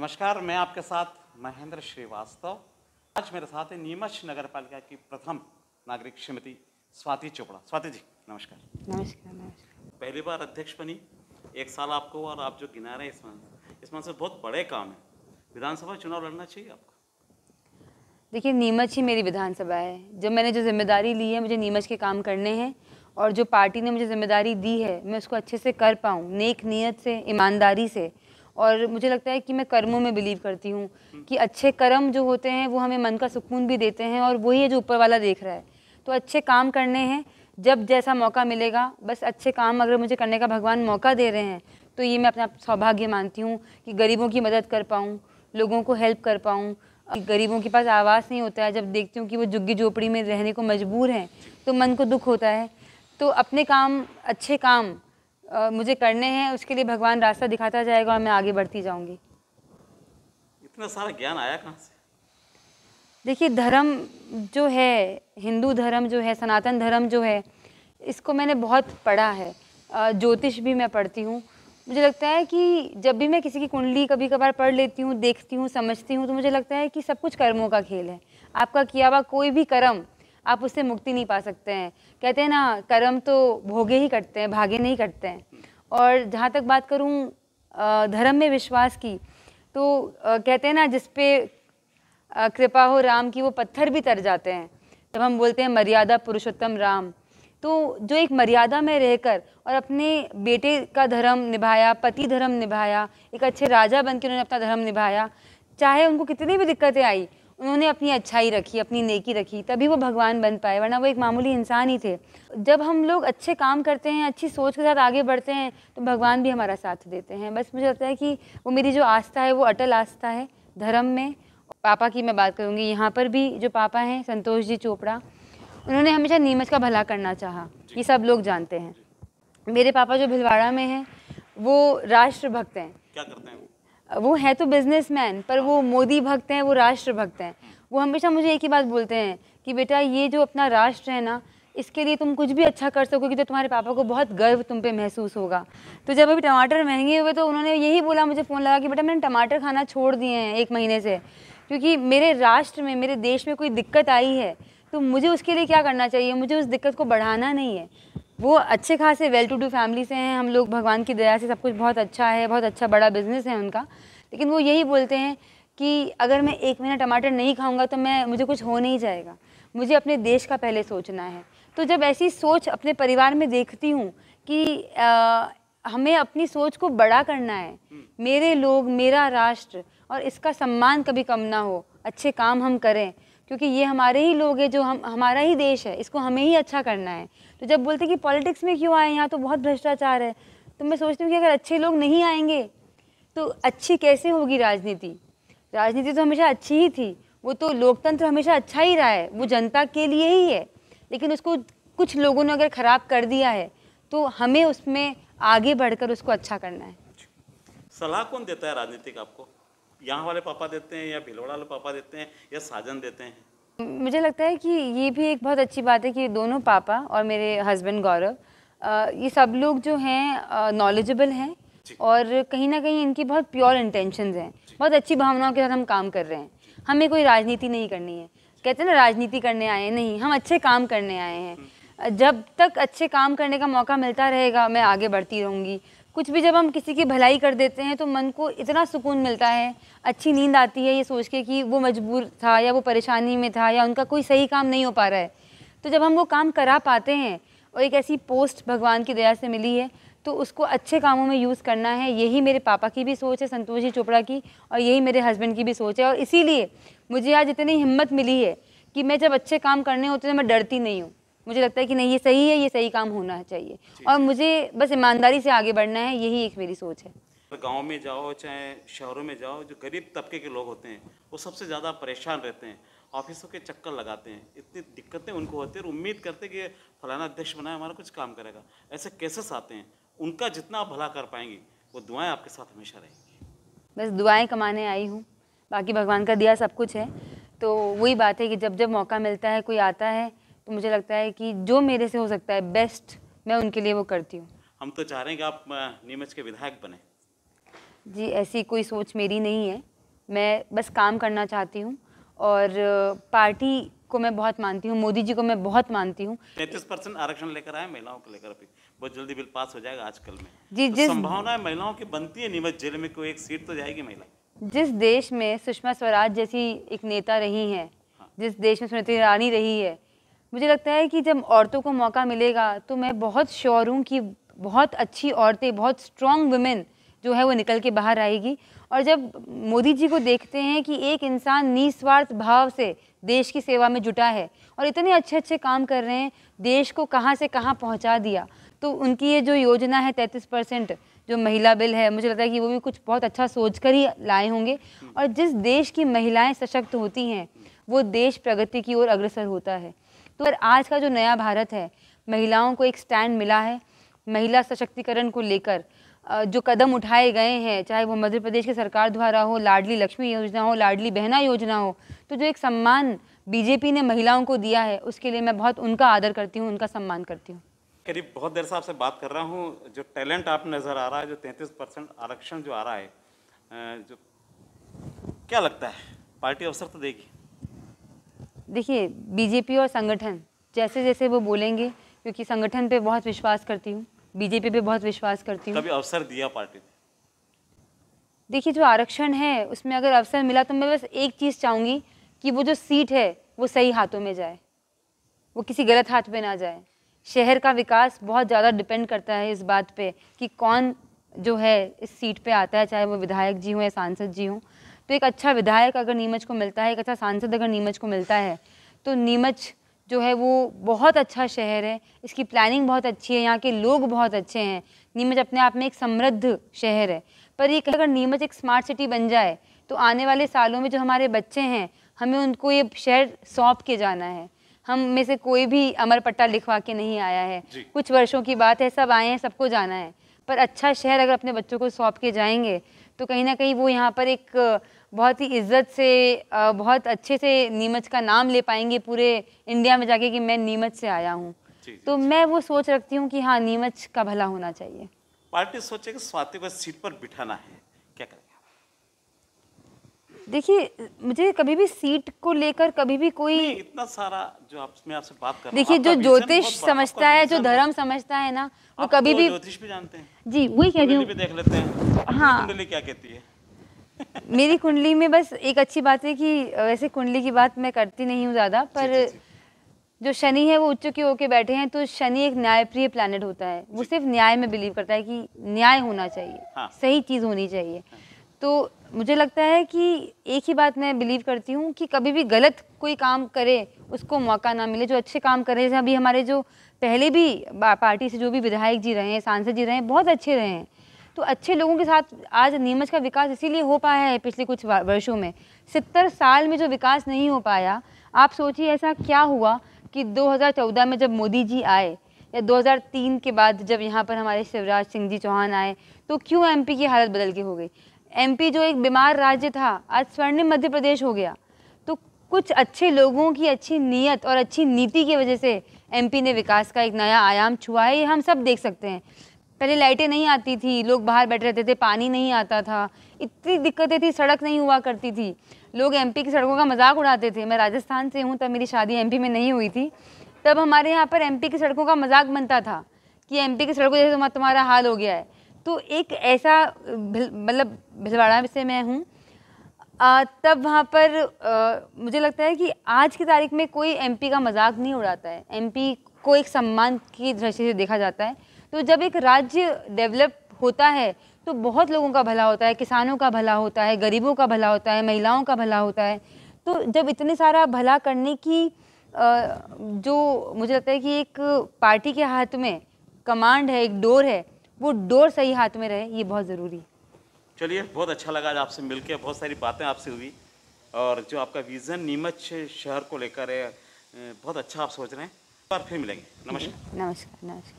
नमस्कार मैं आपके साथ महेंद्र श्रीवास्तव आज मेरे साथ है नीमच नगर पालिका की प्रथम नागरिक श्रीमती स्वाति चोपड़ा स्वाति जी नमस्कार नमस्कार नमस्कार पहली बार अध्यक्ष बनी एक साल आपको और आप जो गिना रहे हैं इसमें इसमें से बहुत बड़े काम है विधानसभा चुनाव लड़ना चाहिए आपको देखिए नीमच ही मेरी विधानसभा है जब मैंने जो जिम्मेदारी ली है मुझे नीमच के काम करने हैं और जो पार्टी ने मुझे जिम्मेदारी दी है मैं उसको अच्छे से कर पाऊँ नेक नीयत से ईमानदारी से और मुझे लगता है कि मैं कर्मों में बिलीव करती हूँ कि अच्छे कर्म जो होते हैं वो हमें मन का सुकून भी देते हैं और वही है जो ऊपर वाला देख रहा है तो अच्छे काम करने हैं जब जैसा मौका मिलेगा बस अच्छे काम अगर मुझे करने का भगवान मौका दे रहे हैं तो ये मैं अपना सौभाग्य मानती हूँ कि गरीबों की मदद कर पाऊँ लोगों को हेल्प कर पाऊँ गरीबों के पास आवाज़ नहीं होता है जब देखती हूँ कि वो झुग्गी झोपड़ी में रहने को मजबूर हैं तो मन को दुख होता है तो अपने काम अच्छे काम आ, मुझे करने हैं उसके लिए भगवान रास्ता दिखाता जाएगा और मैं आगे बढ़ती जाऊंगी इतना सारा ज्ञान आया कहाँ से देखिए धर्म जो है हिंदू धर्म जो है सनातन धर्म जो है इसको मैंने बहुत पढ़ा है ज्योतिष भी मैं पढ़ती हूँ मुझे लगता है कि जब भी मैं किसी की कुंडली कभी कभार पढ़ लेती हूँ देखती हूँ समझती हूँ तो मुझे लगता है कि सब कुछ कर्मों का खेल है आपका किया हुआ कोई भी कर्म आप उससे मुक्ति नहीं पा सकते हैं कहते हैं ना कर्म तो भोगे ही करते हैं भागे नहीं करते हैं और जहाँ तक बात करूँ धर्म में विश्वास की तो कहते हैं ना जिसपे कृपा हो राम की वो पत्थर भी तर जाते हैं जब हम बोलते हैं मर्यादा पुरुषोत्तम राम तो जो एक मर्यादा में रहकर और अपने बेटे का धर्म निभाया पति धर्म निभाया एक अच्छे राजा बन के उन्होंने अपना धर्म निभाया चाहे उनको कितनी भी दिक्कतें आई उन्होंने अपनी अच्छाई रखी अपनी नेकी रखी तभी वो भगवान बन पाए वरना वो एक मामूली इंसान ही थे जब हम लोग अच्छे काम करते हैं अच्छी सोच के साथ आगे बढ़ते हैं तो भगवान भी हमारा साथ देते हैं बस मुझे लगता है कि वो मेरी जो आस्था है वो अटल आस्था है धर्म में पापा की मैं बात करूँगी यहाँ पर भी जो पापा हैं संतोष जी चोपड़ा उन्होंने हमेशा नीमच का भला करना चाहा ये सब लोग जानते हैं मेरे पापा जो भिलवाड़ा में हैं वो राष्ट्र भक्त हैं क्या करते हैं वो वो है तो बिजनेसमैन पर वो मोदी भक्त हैं वो राष्ट्र भक्त हैं वो हमेशा मुझे एक ही बात बोलते हैं कि बेटा ये जो अपना राष्ट्र है ना इसके लिए तुम कुछ भी अच्छा कर सकोगे तो तुम्हारे पापा को बहुत गर्व तुम पे महसूस होगा तो जब अभी टमाटर महंगे हुए तो उन्होंने यही बोला मुझे फ़ोन लगा कि बेटा मैंने टमाटर खाना छोड़ दिए हैं एक महीने से क्योंकि मेरे राष्ट्र में मेरे देश में कोई दिक्कत आई है तो मुझे उसके लिए क्या करना चाहिए मुझे उस दिक्कत को बढ़ाना नहीं है वो अच्छे खासे वेल टू डू फैमिली से हैं हम लोग भगवान की दया से सब कुछ बहुत अच्छा है बहुत अच्छा बड़ा बिजनेस है उनका लेकिन वो यही बोलते हैं कि अगर मैं एक महीना टमाटर नहीं खाऊंगा तो मैं मुझे कुछ हो नहीं जाएगा मुझे अपने देश का पहले सोचना है तो जब ऐसी सोच अपने परिवार में देखती हूँ कि आ, हमें अपनी सोच को बड़ा करना है मेरे लोग मेरा राष्ट्र और इसका सम्मान कभी कम ना हो अच्छे काम हम करें क्योंकि ये हमारे ही लोग हैं जो हम हमारा ही देश है इसको हमें ही अच्छा करना है तो जब बोलते कि पॉलिटिक्स में क्यों आए यहाँ तो बहुत भ्रष्टाचार है तो मैं सोचती हूँ कि अगर अच्छे लोग नहीं आएंगे तो अच्छी कैसे होगी राजनीति राजनीति तो हमेशा अच्छी ही थी वो तो लोकतंत्र हमेशा अच्छा ही रहा है वो जनता के लिए ही है लेकिन उसको कुछ लोगों ने अगर ख़राब कर दिया है तो हमें उसमें आगे बढ़कर उसको अच्छा करना है सलाह कौन देता है राजनीतिक आपको यहाँ वाले पापा देते हैं या भिलवाड़ा वाले पापा देते हैं या साजन देते हैं मुझे लगता है कि ये भी एक बहुत अच्छी बात है कि दोनों पापा और मेरे हस्बैंड गौरव ये सब लोग जो हैं नॉलेजेबल हैं और कहीं ना कहीं इनकी बहुत प्योर इंटेंशंस हैं बहुत अच्छी भावनाओं के साथ हम काम कर रहे हैं हमें कोई राजनीति नहीं करनी है कहते हैं ना राजनीति करने आए हैं नहीं हम अच्छे काम करने आए हैं हम्म। जब तक अच्छे काम करने का मौका मिलता रहेगा मैं आगे बढ़ती रहूँगी कुछ भी जब हम किसी की भलाई कर देते हैं तो मन को इतना सुकून मिलता है अच्छी नींद आती है ये सोच के कि वो मजबूर था या वो परेशानी में था या उनका कोई सही काम नहीं हो पा रहा है तो जब हम वो काम करा पाते हैं और एक ऐसी पोस्ट भगवान की दया से मिली है तो उसको अच्छे कामों में यूज़ करना है यही मेरे पापा की भी सोच है संतोष जी चोपड़ा की और यही मेरे हस्बैंड की भी सोच है और इसीलिए मुझे आज इतनी हिम्मत मिली है कि मैं जब अच्छे काम करने होते हैं तो मैं डरती नहीं हूँ मुझे लगता है कि नहीं ये सही है ये सही काम होना चाहिए और मुझे बस ईमानदारी से आगे बढ़ना है यही एक मेरी सोच है तो गांव में जाओ चाहे शहरों में जाओ जो गरीब तबके के लोग होते हैं वो सबसे ज़्यादा परेशान रहते हैं ऑफिसों के चक्कर लगाते हैं इतनी दिक्कतें उनको होती है उम्मीद करते हैं कि फलाना अध्यक्ष बनाए हमारा कुछ काम करेगा ऐसे केसेस आते हैं उनका जितना आप भला कर पाएंगे वो दुआएं आपके साथ हमेशा रहेंगी बस दुआएं कमाने आई हूँ बाकी भगवान का दिया सब कुछ है तो वही बात है कि जब जब मौका मिलता है कोई आता है तो मुझे लगता है कि जो मेरे से हो सकता है बेस्ट मैं उनके लिए वो करती हूँ हम तो चाह रहे हैं कि आप नीमच के विधायक बने जी ऐसी कोई सोच मेरी नहीं है मैं बस काम करना चाहती हूँ और पार्टी को मैं बहुत मानती हूँ मोदी जी को मैं बहुत मानती हूँ तैतीस परसेंट आरक्षण लेकर आए महिलाओं को लेकर अभी बहुत जल्दी बिल पास हो जाएगा आजकल में जी तो जिस संभावना महिलाओं की बनती है नीमच जिले में कोई एक सीट तो जाएगी महिला जिस देश में सुषमा स्वराज जैसी एक नेता रही है हाँ। जिस देश में स्मृति ईरानी रही है मुझे लगता है कि जब औरतों को मौका मिलेगा तो मैं बहुत श्योर हूँ कि बहुत अच्छी औरतें बहुत स्ट्रॉन्ग वुमेन जो है वो निकल के बाहर आएगी और जब मोदी जी को देखते हैं कि एक इंसान निस्वार्थ भाव से देश की सेवा में जुटा है और इतने अच्छे अच्छे काम कर रहे हैं देश को कहाँ से कहाँ पहुँचा दिया तो उनकी ये जो योजना है तैंतीस परसेंट जो महिला बिल है मुझे लगता है कि वो भी कुछ बहुत अच्छा सोच कर ही लाए होंगे और जिस देश की महिलाएं सशक्त होती हैं वो देश प्रगति की ओर अग्रसर होता है तो पर आज का जो नया भारत है महिलाओं को एक स्टैंड मिला है महिला सशक्तिकरण को लेकर जो कदम उठाए गए हैं चाहे वो मध्य प्रदेश की सरकार द्वारा हो लाडली लक्ष्मी योजना हो लाडली बहना योजना हो तो जो एक सम्मान बीजेपी ने महिलाओं को दिया है उसके लिए मैं बहुत उनका आदर करती हूँ उनका सम्मान करती हूँ करीब बहुत देर से आपसे बात कर रहा हूँ जो टैलेंट आप नज़र आ रहा है जो तैंतीस परसेंट आरक्षण जो आ रहा है जो क्या लगता है पार्टी अवसर तो देगी देखिए बीजेपी और संगठन जैसे जैसे वो बोलेंगे क्योंकि संगठन पे बहुत विश्वास करती हूँ बीजेपी पे बहुत विश्वास करती हूँ कभी अवसर दिया पार्टी ने देखिए जो आरक्षण है उसमें अगर अवसर मिला तो मैं बस एक चीज़ चाहूँगी कि वो जो सीट है वो सही हाथों में जाए वो किसी गलत हाथ पे ना जाए शहर का विकास बहुत ज़्यादा डिपेंड करता है इस बात पे कि कौन जो है इस सीट पे आता है चाहे वो विधायक जी हों या सांसद जी हों तो एक अच्छा विधायक अगर नीमच को मिलता है एक अच्छा सांसद अगर नीमच को मिलता है तो नीमच जो है वो बहुत अच्छा शहर है इसकी प्लानिंग बहुत अच्छी है यहाँ के लोग बहुत अच्छे हैं नीमच अपने आप में एक समृद्ध शहर है पर ये अगर नीमच एक स्मार्ट सिटी बन जाए तो आने वाले सालों में जो हमारे बच्चे हैं हमें उनको ये शहर सौंप के जाना है हम में से कोई भी अमर पट्टा लिखवा के नहीं आया है कुछ वर्षों की बात है सब आए हैं सबको जाना है पर अच्छा शहर अगर अपने बच्चों को सौंप के जाएंगे तो कहीं ना कहीं वो यहाँ पर एक बहुत ही इज्जत से बहुत अच्छे से नीमच का नाम ले पाएंगे पूरे इंडिया में जाके कि मैं नीमच से आया हूँ तो मैं वो सोच रखती हूँ कि हाँ नीमच का भला होना चाहिए पार्टी सोचे कि स्वाति को सीट पर बिठाना है देखिए मुझे कभी भी सीट को लेकर कभी भी कोई इतना सारा जो आप मैं आपसे बात कर देखिए जो ज्योतिष समझता है जो धर्म समझता है ना वो तो कभी भी ज्योतिष भी जानते हैं जी वही कह रही हूँ देख लेते हैं हाँ क्या कहती है मेरी कुंडली में बस एक अच्छी बात है कि वैसे कुंडली की बात मैं करती नहीं हूँ ज़्यादा पर जो शनि है वो उच्च के होके बैठे हैं तो शनि एक न्यायप्रिय प्लैनेट होता है वो सिर्फ न्याय में बिलीव करता है कि न्याय होना चाहिए हाँ। सही चीज़ होनी चाहिए हाँ। तो मुझे लगता है कि एक ही बात मैं बिलीव करती हूँ कि कभी भी गलत कोई काम करे उसको मौका ना मिले जो अच्छे काम करे जैसे अभी हमारे जो पहले भी पार्टी से जो भी विधायक जी रहे हैं सांसद जी रहे हैं बहुत अच्छे रहे हैं तो अच्छे लोगों के साथ आज नीमच का विकास इसीलिए हो पाया है पिछले कुछ वर्षों में सत्तर साल में जो विकास नहीं हो पाया आप सोचिए ऐसा क्या हुआ कि 2014 में जब मोदी जी आए या 2003 के बाद जब यहाँ पर हमारे शिवराज सिंह जी चौहान आए तो क्यों एमपी की हालत बदल के हो गई एमपी जो एक बीमार राज्य था आज स्वर्णिम मध्य प्रदेश हो गया तो कुछ अच्छे लोगों की अच्छी नीयत और अच्छी नीति की वजह से एमपी ने विकास का एक नया आयाम छुआ है ये हम सब देख सकते हैं पहले लाइटें नहीं आती थी लोग बाहर बैठे रहते थे पानी नहीं आता था इतनी दिक्कतें थी सड़क नहीं हुआ करती थी लोग एमपी की सड़कों का मजाक उड़ाते थे मैं राजस्थान से हूँ तब मेरी शादी एमपी में नहीं हुई थी तब हमारे यहाँ पर एमपी की सड़कों का मजाक बनता था कि एमपी की सड़कों जैसे तुम्हारा हाल हो गया है तो एक ऐसा भिल मतलब भिलवाड़ा से मैं हूँ तब वहाँ पर आ, मुझे लगता है कि आज की तारीख में कोई एमपी का मजाक नहीं उड़ाता है एमपी को एक सम्मान की दृष्टि से देखा जाता है तो जब एक राज्य डेवलप होता है तो बहुत लोगों का भला होता है किसानों का भला होता है गरीबों का भला होता है महिलाओं का भला होता है तो जब इतने सारा भला करने की जो मुझे लगता है कि एक पार्टी के हाथ में कमांड है एक डोर है वो डोर सही हाथ में रहे ये बहुत ज़रूरी चलिए बहुत अच्छा लगा आज आपसे मिलकर बहुत सारी बातें आपसे हुई और जो आपका विज़न नीमच शहर को लेकर है बहुत अच्छा आप सोच रहे हैं पर फिर मिलेंगे नमस्कार नमस्कार नमस्कार